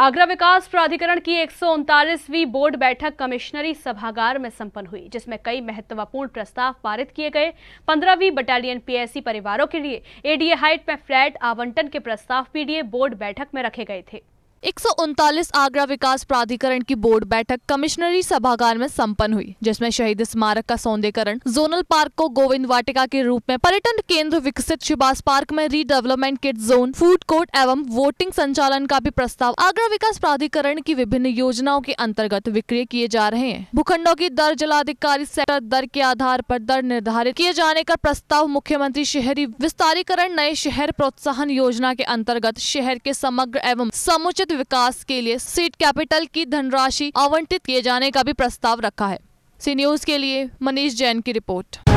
आगरा विकास प्राधिकरण की एक बोर्ड बैठक कमिश्नरी सभागार में संपन्न हुई जिसमें कई महत्वपूर्ण प्रस्ताव पारित किए गए पंद्रहवीं बटालियन पीएससी परिवारों के लिए एडीए हाइट में फ्लैट आवंटन के प्रस्ताव पीडीए बोर्ड बैठक में रखे गए थे एक आगरा विकास प्राधिकरण की बोर्ड बैठक कमिश्नरी सभागार में संपन्न हुई जिसमें शहीद स्मारक का सौंदर्यकरण जोनल पार्क को गोविंद वाटिका के रूप में पर्यटन केंद्र विकसित सुभाष पार्क में redevelopment kid zone food court एवं वोटिंग संचालन का भी प्रस्ताव आगरा विकास प्राधिकरण की विभिन्न योजनाओं के अंतर्गत विक्रय किए जा रहे हैं भूखंडो की दर जिलाधिकारी सेक्टर दर के आधार आरोप दर निर्धारित किए जाने का प्रस्ताव मुख्यमंत्री शहरी विस्तारीकरण नए शहर प्रोत्साहन योजना के अंतर्गत शहर के समग्र एवं समुचित क्षेत्र विकास के लिए सीट कैपिटल की धनराशि आवंटित किए जाने का भी प्रस्ताव रखा है सी न्यूज के लिए मनीष जैन की रिपोर्ट